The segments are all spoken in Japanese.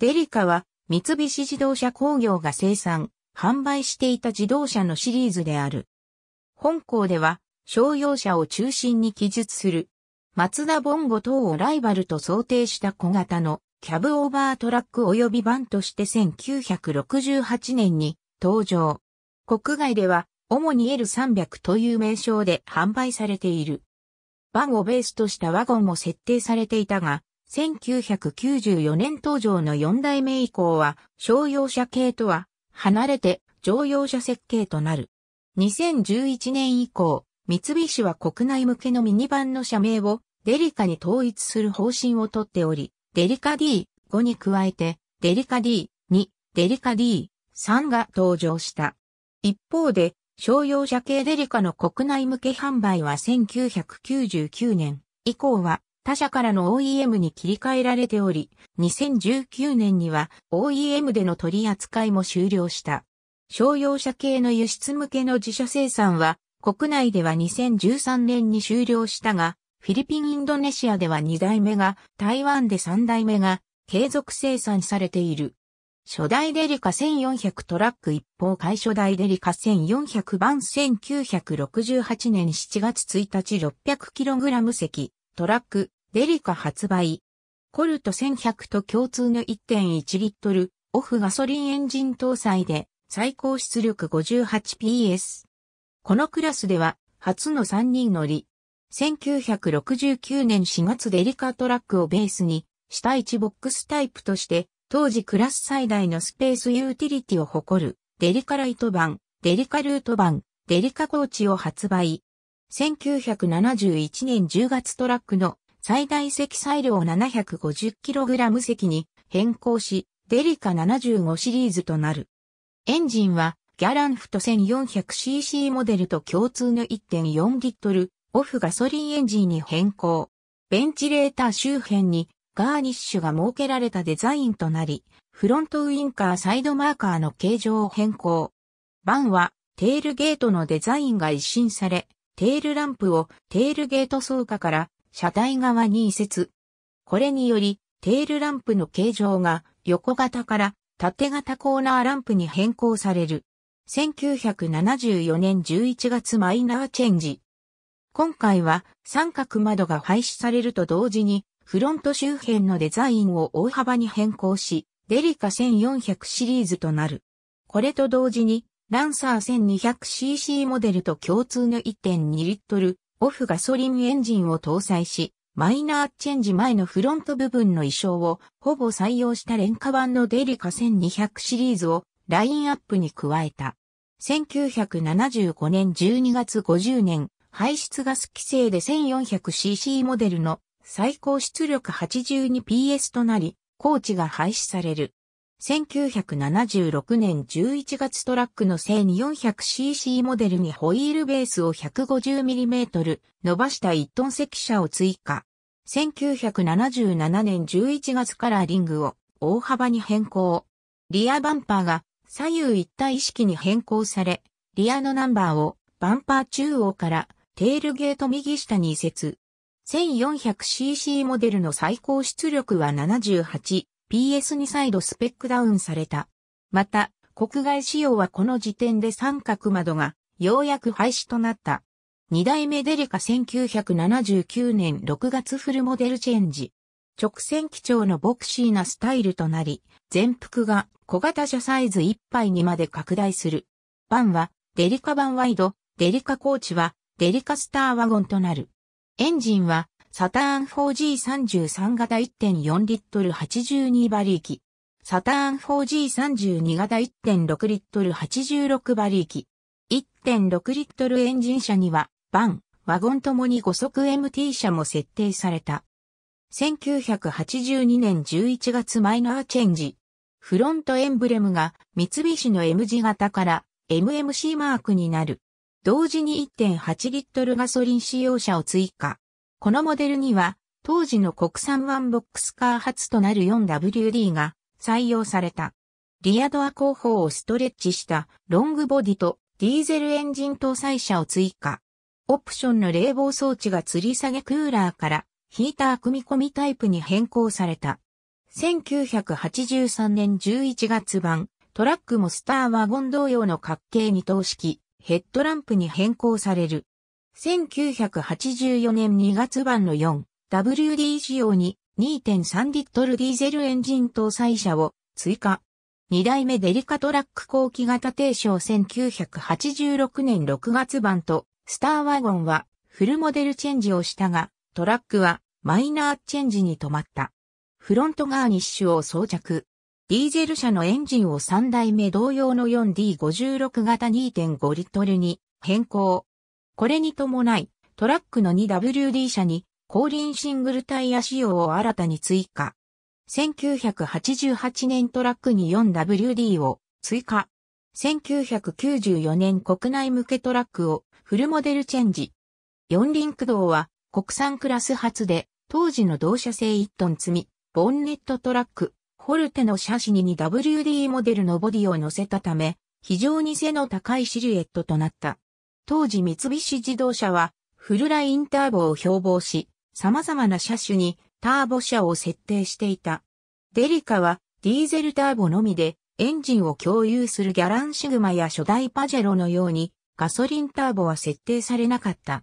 デリカは三菱自動車工業が生産、販売していた自動車のシリーズである。本校では商用車を中心に記述する。マツダボンゴ等をライバルと想定した小型のキャブオーバートラック及び版として1968年に登場。国外では主に L300 という名称で販売されている。バンをベースとしたワゴンも設定されていたが、1994年登場の4代目以降は、商用車系とは、離れて乗用車設計となる。2011年以降、三菱は国内向けのミニバンの社名をデリカに統一する方針をとっており、デリカ D5 に加えて、デリカ D2、デリカ D3 が登場した。一方で、商用車系デリカの国内向け販売は1999年以降は他社からの OEM に切り替えられており、2019年には OEM での取り扱いも終了した。商用車系の輸出向けの自社生産は、国内では2013年に終了したが、フィリピン・インドネシアでは2代目が、台湾で3代目が、継続生産されている。初代デリカ1400トラック一方会初代デリカ1400番1968年7月1日 600kg 席。トラック、デリカ発売。コルト1100と共通の1.1リットル、オフガソリンエンジン搭載で、最高出力 58PS。このクラスでは、初の3人乗り。1969年4月デリカトラックをベースに、下1ボックスタイプとして、当時クラス最大のスペースユーティリティを誇る、デリカライト版、デリカルート版、デリカコーチを発売。1971年10月トラックの最大積載量 750kg 積に変更し、デリカ75シリーズとなる。エンジンはギャランフト 1400cc モデルと共通の1.4リットルオフガソリンエンジンに変更。ベンチレーター周辺にガーニッシュが設けられたデザインとなり、フロントウインカーサイドマーカーの形状を変更。バンはテールゲートのデザインが一新され、テールランプをテールゲート装架から車体側に移設。これにより、テールランプの形状が横型から縦型コーナーランプに変更される。1974年11月マイナーチェンジ。今回は三角窓が廃止されると同時にフロント周辺のデザインを大幅に変更し、デリカ1400シリーズとなる。これと同時にランサー 1200cc モデルと共通の1.2リットルオフガソリンエンジンを搭載し、マイナーチェンジ前のフロント部分の衣装をほぼ採用した廉価版のデリカ1200シリーズをラインアップに加えた。1975年12月50年、排出ガス規制で 1400cc モデルの最高出力 82PS となり、高ーが廃止される。1976年11月トラックの正に 400cc モデルにホイールベースを 150mm 伸ばした1トン積車を追加。1977年11月からリングを大幅に変更。リアバンパーが左右一体式に変更され、リアのナンバーをバンパー中央からテールゲート右下に移設。1400cc モデルの最高出力は78 PS2 サイドスペックダウンされた。また、国外仕様はこの時点で三角窓がようやく廃止となった。二代目デリカ1979年6月フルモデルチェンジ。直線基調のボクシーなスタイルとなり、全幅が小型車サイズ1杯にまで拡大する。バンはデリカ版ワイド、デリカコーチはデリカスターワゴンとなる。エンジンはサターン 4G33 型1.4リットル82馬力。サターン 4G32 型1.6リットル86馬力。1.6リットルエンジン車には、バン、ワゴンともに5速 MT 車も設定された。1982年11月マイナーチェンジ。フロントエンブレムが三菱の M 字型から MMC マークになる。同時に1.8リットルガソリン使用車を追加。このモデルには、当時の国産ワンボックスカー初となる 4WD が採用された。リアドア後方をストレッチしたロングボディとディーゼルエンジン搭載車を追加。オプションの冷房装置が吊り下げクーラーからヒーター組み込みタイプに変更された。1983年11月版、トラックもスターワゴン同様の角形二等式、ヘッドランプに変更される。1984年2月版の 4WD 仕様に2.3リットルディーゼルエンジン搭載車を追加。2代目デリカトラック後期型定称1986年6月版とスターワゴンはフルモデルチェンジをしたがトラックはマイナーチェンジに止まった。フロントガーニッシュを装着。ディーゼル車のエンジンを3代目同様の 4D56 型2.5リットルに変更。これに伴い、トラックの 2WD 車に後輪シングルタイヤ仕様を新たに追加。1988年トラックに 4WD を追加。1994年国内向けトラックをフルモデルチェンジ。四輪駆動は国産クラス初で当時の同社製1トン積み、ボンネットトラック、ホルテの車ャに 2WD モデルのボディを乗せたため、非常に背の高いシルエットとなった。当時三菱自動車はフルラインターボを標榜し、様々な車種にターボ車を設定していた。デリカはディーゼルターボのみでエンジンを共有するギャランシグマや初代パジェロのようにガソリンターボは設定されなかった。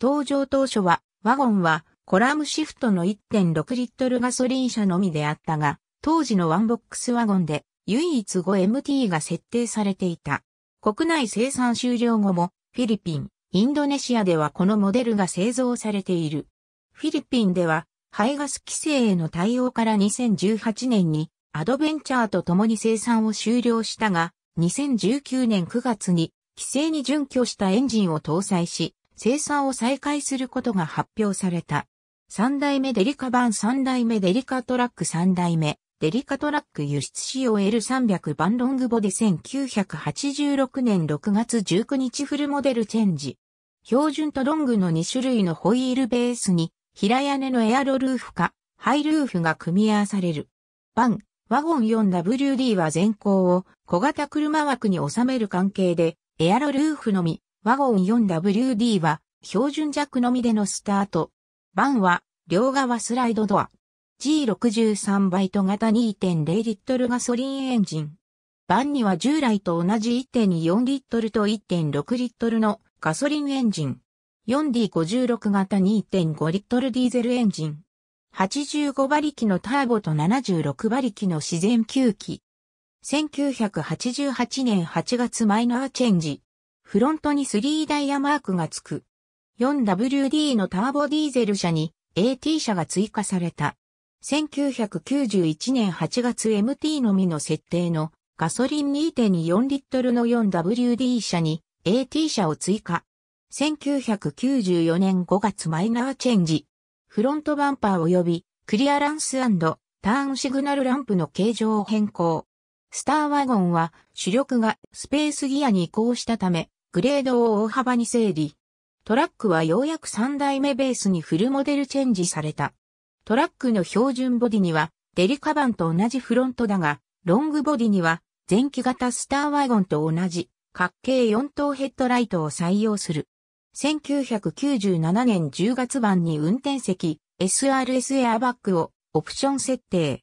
登場当初はワゴンはコラムシフトの1.6リットルガソリン車のみであったが、当時のワンボックスワゴンで唯一 5MT が設定されていた。国内生産終了後もフィリピン、インドネシアではこのモデルが製造されている。フィリピンでは、排ガス規制への対応から2018年にアドベンチャーと共に生産を終了したが、2019年9月に規制に準拠したエンジンを搭載し、生産を再開することが発表された。3代目デリカ版3代目デリカトラック3代目デリカトラック輸出仕様 L300 番ロングボディ1986年6月19日フルモデルチェンジ。標準とロングの2種類のホイールベースに、平屋根のエアロルーフか、ハイルーフが組み合わされる。バン、ワゴン 4WD は全高を小型車枠に収める関係で、エアロルーフのみ、ワゴン 4WD は標準弱のみでのスタート。バンは両側スライドドア。G63 バイト型2.0リットルガソリンエンジン。ンには従来と同じ1.4リットルと1.6リットルのガソリンエンジン。4D56 型2.5リットルディーゼルエンジン。85馬力のターボと76馬力の自然吸気。1988年8月マイナーチェンジ。フロントに3ダイヤマークがつく。4WD のターボディーゼル車に AT 車が追加された。1991年8月 MT のみの設定のガソリン2.4リットルの 4WD 車に AT 車を追加。1994年5月マイナーチェンジ。フロントバンパー及びクリアランスターンシグナルランプの形状を変更。スターワゴンは主力がスペースギアに移行したため、グレードを大幅に整理。トラックはようやく3代目ベースにフルモデルチェンジされた。トラックの標準ボディにはデリカバンと同じフロントだが、ロングボディには前期型スターワゴンと同じ角形4等ヘッドライトを採用する。1997年10月版に運転席 SRS エアバッグをオプション設定。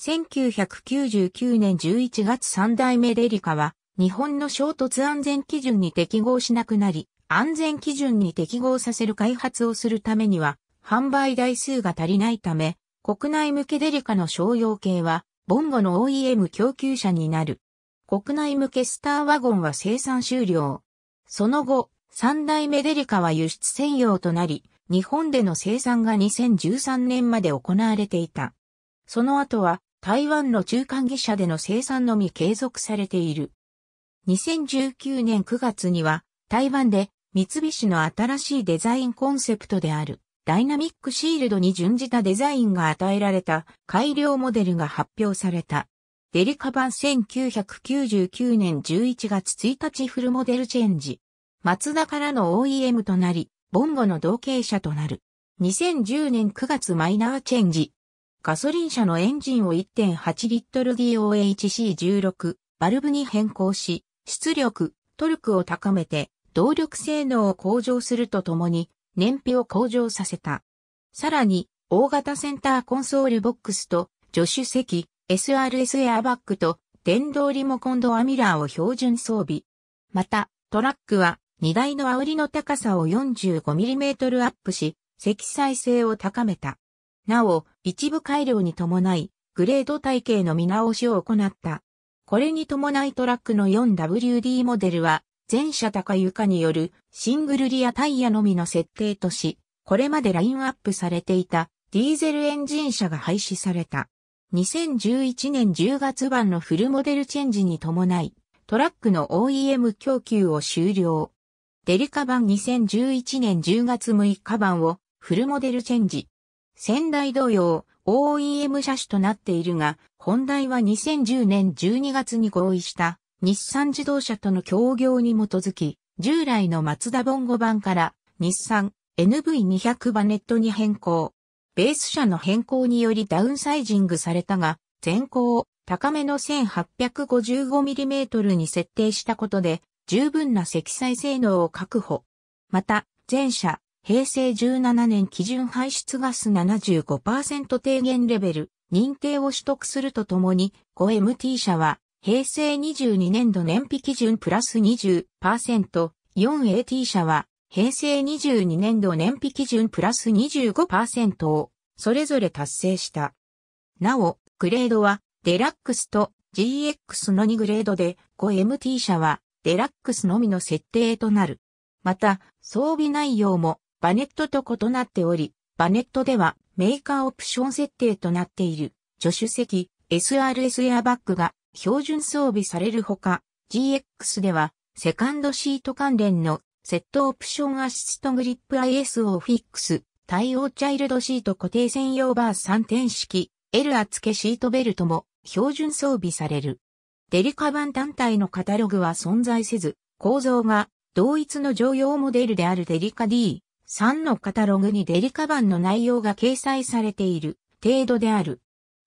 1999年11月3代目デリカは日本の衝突安全基準に適合しなくなり、安全基準に適合させる開発をするためには販売台数が足りないため、国内向けデリカの商用系は、ボンゴの OEM 供給者になる。国内向けスターワゴンは生産終了。その後、三代目デリカは輸出専用となり、日本での生産が2013年まで行われていた。その後は、台湾の中間技社での生産のみ継続されている。2019年9月には、台湾で三菱の新しいデザインコンセプトであるダイナミックシールドに準じたデザインが与えられた改良モデルが発表された。デリカ版1999年11月1日フルモデルチェンジ。マツダからの OEM となり、ボンゴの同型車となる。2010年9月マイナーチェンジ。ガソリン車のエンジンを1.8リットル DOHC16 バルブに変更し、出力、トルクを高めて、動力性能を向上するとともに、燃費を向上させた。さらに、大型センターコンソールボックスと助手席、SRS エアバッグと電動リモコンドアミラーを標準装備。また、トラックは荷台の煽りの高さを 45mm アップし、積載性を高めた。なお、一部改良に伴い、グレード体系の見直しを行った。これに伴いトラックの 4WD モデルは全車高床によるシングルリアタイヤのみの設定とし、これまでラインアップされていたディーゼルエンジン車が廃止された。2011年10月版のフルモデルチェンジに伴い、トラックの OEM 供給を終了。デリカ版2011年10月6日版をフルモデルチェンジ。仙台同様、OEM 車種となっているが、本題は2010年12月に合意した日産自動車との協業に基づき、従来のマツダボンゴ版から日産 NV200 バネットに変更。ベース車の変更によりダウンサイジングされたが、前高を高めの 1855mm に設定したことで、十分な積載性能を確保。また、前者、平成17年基準排出ガス75%低減レベル認定を取得するとともに、5MT 車は平成22年度燃費基準プラス20%、4AT 車は、平成22年度燃費基準プラス25%を、それぞれ達成した。なお、グレードは、デラックスと GX の2グレードで、5MT 車は、デラックスのみの設定となる。また、装備内容も、バネットと異なっており、バネットでは、メーカーオプション設定となっている、助手席、SRS エアバッグが標準装備されるほか、GX では、セカンドシート関連のセットオプションアシストグリップ ISO フィックス、対応チャイルドシート固定専用バー3点式、L 厚けシートベルトも標準装備される。デリカ版単体のカタログは存在せず、構造が同一の常用モデルであるデリカ D3 のカタログにデリカ版の内容が掲載されている程度である。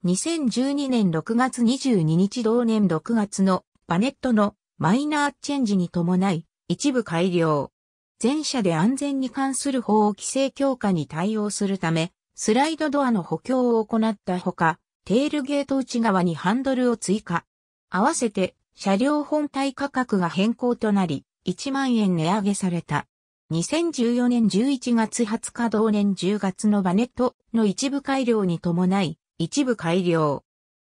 2012年6月22日同年6月のバネットのマイナーチェンジに伴い一部改良。全車で安全に関する法規制強化に対応するため、スライドドアの補強を行ったほか、テールゲート内側にハンドルを追加。合わせて車両本体価格が変更となり、1万円値上げされた。2014年11月20日同年10月のバネットの一部改良に伴い、一部改良。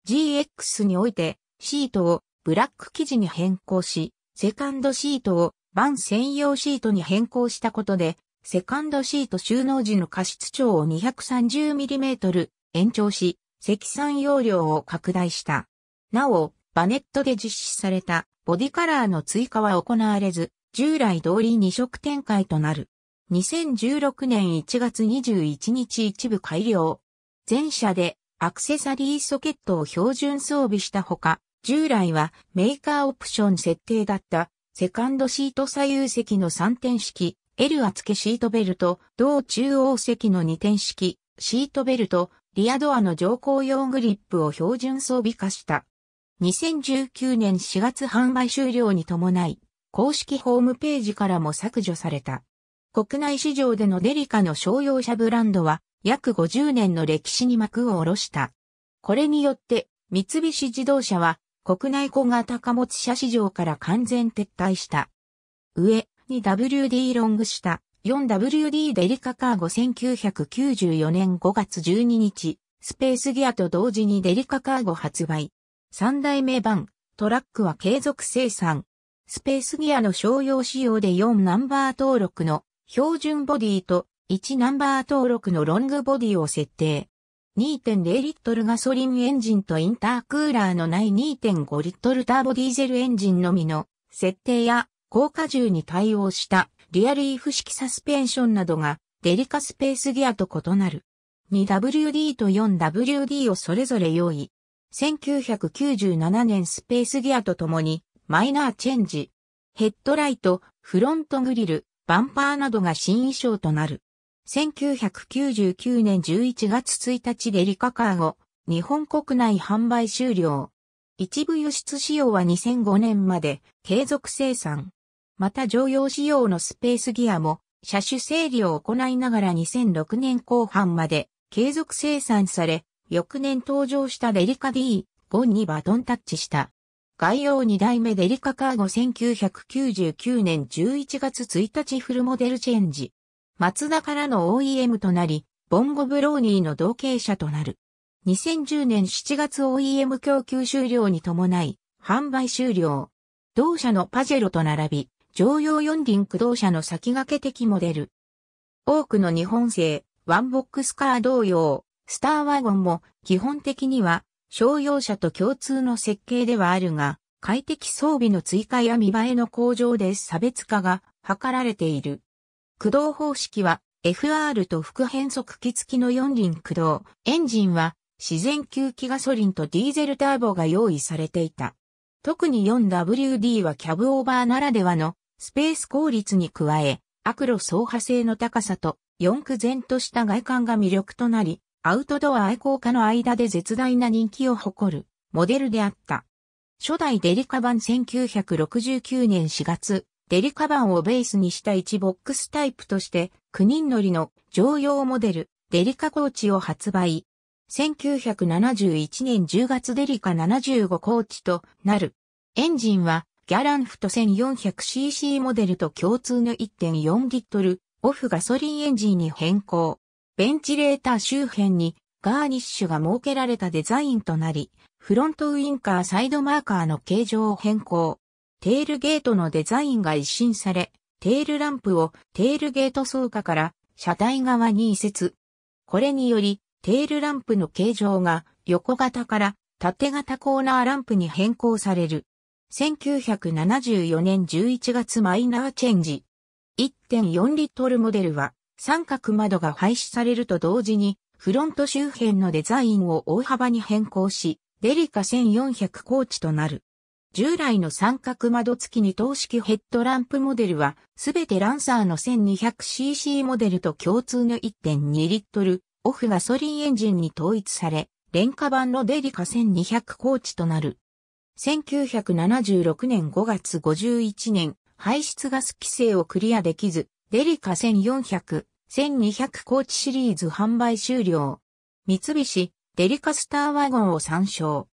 GX において、シートをブラック生地に変更し、セカンドシートをバン専用シートに変更したことで、セカンドシート収納時の過失長を 230mm 延長し、積算容量を拡大した。なお、バネットで実施されたボディカラーの追加は行われず、従来通り2色展開となる。2016年1月21日一部改良。全社でアクセサリーソケットを標準装備したほか、従来はメーカーオプション設定だったセカンドシート左右席の3点式、L 厚けシートベルト、同中央席の2点式、シートベルト、リアドアの乗降用グリップを標準装備化した。2019年4月販売終了に伴い、公式ホームページからも削除された。国内市場でのデリカの商用車ブランドは約50年の歴史に幕を下ろした。これによって、三菱自動車は国内小型貨物車市場から完全撤退した。上に WD ロングした 4WD デリカカー5994年5月12日、スペースギアと同時にデリカカーゴ発売。三代目版、トラックは継続生産。スペースギアの商用仕様で4ナンバー登録の標準ボディと1ナンバー登録のロングボディを設定。2.0リットルガソリンエンジンとインタークーラーのない2.5リットルターボディーゼルエンジンのみの設定や高荷重に対応したリアリーフ式サスペンションなどがデリカスペースギアと異なる。2WD と 4WD をそれぞれ用意。1997年スペースギアとともにマイナーチェンジ。ヘッドライト、フロントグリル、バンパーなどが新衣装となる。1999年11月1日でリカカー後、日本国内販売終了。一部輸出仕様は2005年まで継続生産。また常用仕様のスペースギアも車種整理を行いながら2006年後半まで継続生産され、翌年登場したデリカ D、5にバトンタッチした。概要2代目デリカカーゴ1999年11月1日フルモデルチェンジ。マツダからの OEM となり、ボンゴブローニーの同型車となる。2010年7月 OEM 供給終了に伴い、販売終了。同社のパジェロと並び、常用四輪駆動車の先駆け的モデル。多くの日本製、ワンボックスカー同様、スターワゴンも基本的には商用車と共通の設計ではあるが、快適装備の追加や見栄えの向上で差別化が図られている。駆動方式は FR と副変速機付きの4輪駆動。エンジンは自然吸気ガソリンとディーゼルターボが用意されていた。特に 4WD はキャブオーバーならではのスペース効率に加え、アクロ走破性の高さと四駆然とした外観が魅力となり、アウトドア愛好家の間で絶大な人気を誇るモデルであった。初代デリカ版1969年4月、デリカバンをベースにした1ボックスタイプとして、9人乗りの常用モデル、デリカコーチを発売。1971年10月デリカ75コーチとなる。エンジンは、ギャランフと 1400cc モデルと共通の1.4リットル、オフガソリンエンジンに変更。ベンチレーター周辺にガーニッシュが設けられたデザインとなり、フロントウインカーサイドマーカーの形状を変更。テールゲートのデザインが一新され、テールランプをテールゲート倉庫から車体側に移設。これにより、テールランプの形状が横型から縦型コーナーランプに変更される。1974年11月マイナーチェンジ。1.4リットルモデルは三角窓が廃止されると同時にフロント周辺のデザインを大幅に変更し、デリカ1400コーチとなる。従来の三角窓付き二等式ヘッドランプモデルは、すべてランサーの 1200cc モデルと共通の1.2リットルオフガソリンエンジンに統一され、廉価版のデリカ1200コーチとなる。1976年5月51年、排出ガス規制をクリアできず、デリカ1400、1200コーチシリーズ販売終了。三菱、デリカスターワゴンを参照。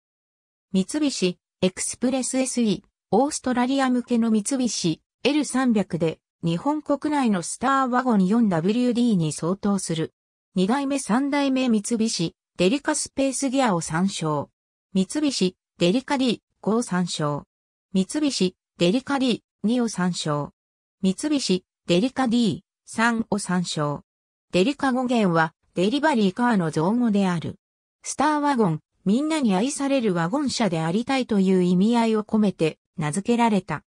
三菱、エクスプレス SE、オーストラリア向けの三菱 L300 で、日本国内のスターワゴン 4WD に相当する。二代目三代目三菱、デリカスペースギアを参照。三菱、デリカ D5 を参照。三菱、デリカ D2 を参照。三菱、デリカ D3 を参照。デリカ語源は、デリバリーカーの造語である。スターワゴン、みんなに愛されるワゴン車でありたいという意味合いを込めて名付けられた。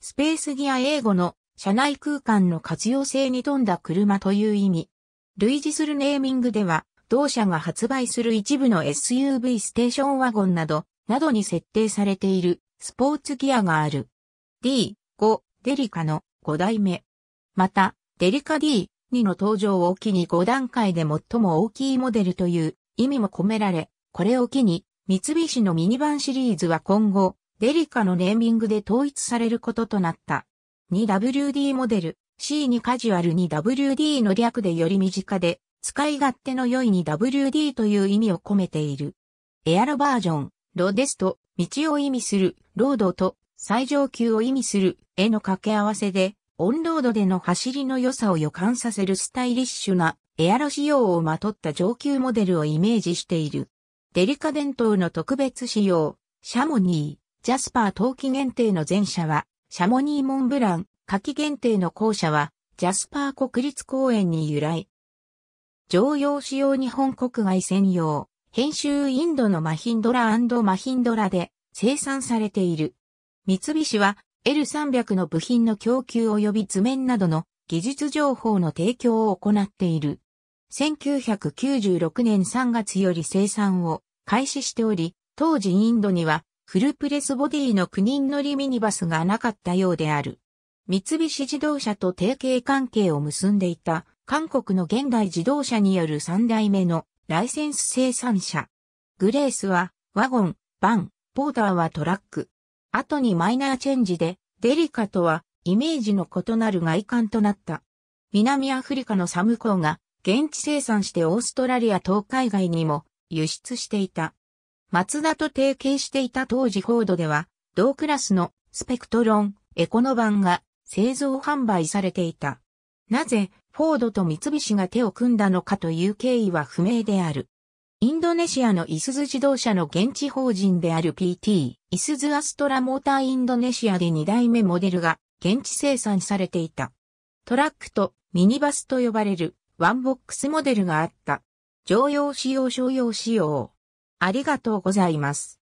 スペースギア英語の車内空間の活用性に富んだ車という意味。類似するネーミングでは、同社が発売する一部の SUV ステーションワゴンなど、などに設定されているスポーツギアがある。D5 デリカの5代目。また、デリカ D2 の登場を機に5段階で最も大きいモデルという意味も込められ、これを機に、三菱のミニバンシリーズは今後、デリカのネーミングで統一されることとなった。2WD モデル、C にカジュアルに WD の略でより身近で、使い勝手の良いに WD という意味を込めている。エアロバージョン、ロですと、道を意味する、ロードと、最上級を意味する、への掛け合わせで、オンロードでの走りの良さを予感させるスタイリッシュな、エアロ仕様をまとった上級モデルをイメージしている。デリカ伝統の特別仕様、シャモニー、ジャスパー陶器限定の前者は、シャモニーモンブラン、夏季限定の後者は、ジャスパー国立公園に由来。常用仕様日本国外専用、編集インドのマヒンドラマヒンドラで生産されている。三菱は L300 の部品の供給及び図面などの技術情報の提供を行っている。1996年3月より生産を開始しており、当時インドにはフルプレスボディの9人乗りミニバスがなかったようである。三菱自動車と提携関係を結んでいた韓国の現代自動車による3代目のライセンス生産者。グレースはワゴン、バン、ポーターはトラック。後にマイナーチェンジでデリカとはイメージの異なる外観となった。南アフリカのサムコーが現地生産してオーストラリア東海外にも輸出していた。マツダと提携していた当時フォードでは、同クラスのスペクトロン、エコノ版が製造販売されていた。なぜ、フォードと三菱が手を組んだのかという経緯は不明である。インドネシアのイスズ自動車の現地法人である PT、イスズアストラモーターインドネシアで2代目モデルが現地生産されていた。トラックとミニバスと呼ばれるワンボックスモデルがあった。常用仕様商用仕様。ありがとうございます。